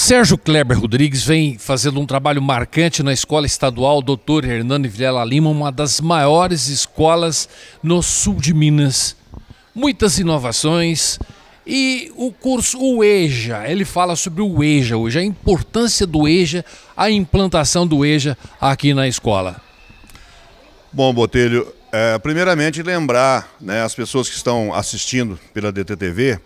Sérgio Kleber Rodrigues vem fazendo um trabalho marcante na Escola Estadual Dr. Hernani Vilela Lima, uma das maiores escolas no sul de Minas. Muitas inovações e o curso o EJA, ele fala sobre o EJA hoje, a importância do EJA, a implantação do EJA aqui na escola. Bom, Botelho, é, primeiramente lembrar né, as pessoas que estão assistindo pela DTTV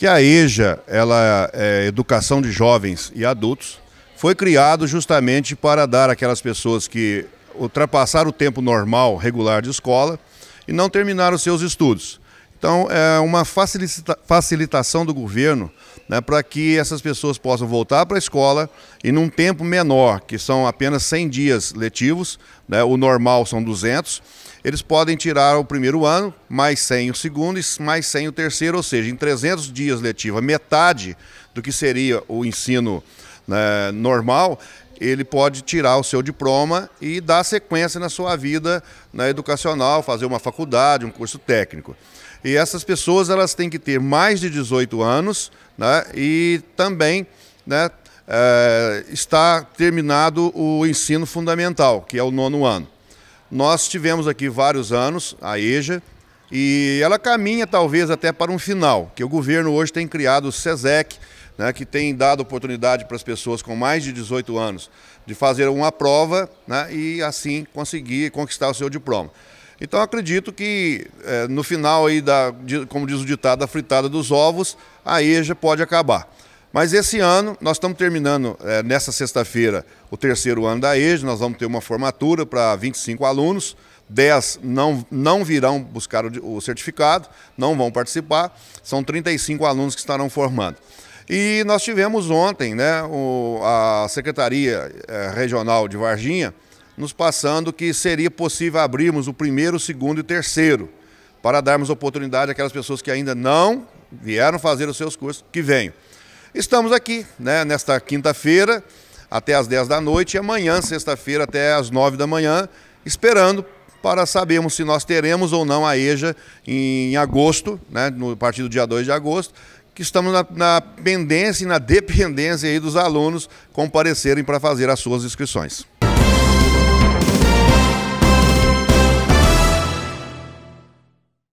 que a EJA, ela é Educação de Jovens e Adultos, foi criado justamente para dar aquelas pessoas que ultrapassaram o tempo normal, regular de escola e não terminaram seus estudos. Então, é uma facilita facilitação do governo né, para que essas pessoas possam voltar para a escola e num tempo menor, que são apenas 100 dias letivos, né, o normal são 200, eles podem tirar o primeiro ano, mais 100 o segundo e mais 100 o terceiro, ou seja, em 300 dias letivos, metade do que seria o ensino né, normal, ele pode tirar o seu diploma e dar sequência na sua vida na né, educacional, fazer uma faculdade, um curso técnico. E essas pessoas elas têm que ter mais de 18 anos né, e também né, é, está terminado o ensino fundamental, que é o nono ano. Nós tivemos aqui vários anos, a EJA, e ela caminha talvez até para um final, que o governo hoje tem criado o SESEC, né, que tem dado oportunidade para as pessoas com mais de 18 anos de fazer uma prova né, e assim conseguir conquistar o seu diploma. Então acredito que é, no final aí da, como diz o ditado, da fritada dos ovos, a EJA pode acabar. Mas esse ano, nós estamos terminando é, nessa sexta-feira o terceiro ano da EJA, nós vamos ter uma formatura para 25 alunos, 10 não, não virão buscar o, o certificado, não vão participar, são 35 alunos que estarão formando. E nós tivemos ontem né, o, a Secretaria eh, Regional de Varginha nos passando que seria possível abrirmos o primeiro, o segundo e o terceiro, para darmos oportunidade àquelas pessoas que ainda não vieram fazer os seus cursos, que venham. Estamos aqui, né, nesta quinta-feira, até as 10 da noite, e amanhã, sexta-feira, até as 9 da manhã, esperando para sabermos se nós teremos ou não a EJA em agosto, né, no do dia 2 de agosto, que estamos na, na pendência e na dependência aí dos alunos comparecerem para fazer as suas inscrições.